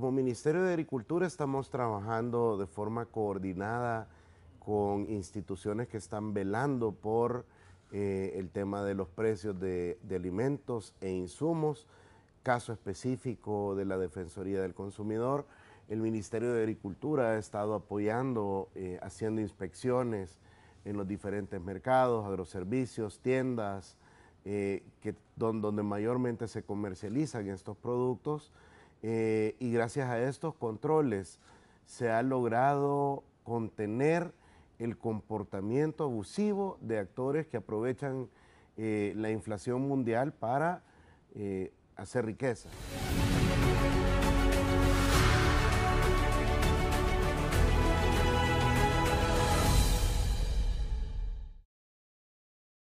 como Ministerio de Agricultura estamos trabajando de forma coordinada con instituciones que están velando por eh, el tema de los precios de, alimentos e insumos, caso específico de la Defensoría del Consumidor. El Ministerio de Agricultura ha estado apoyando, eh, haciendo inspecciones en los diferentes mercados, agroservicios, tiendas, eh, donde mayormente se comercializan estos productos eh, y gracias a estos controles se ha logrado contener el comportamiento abusivo de actores que aprovechan eh, la inflación mundial para eh, hacer riqueza.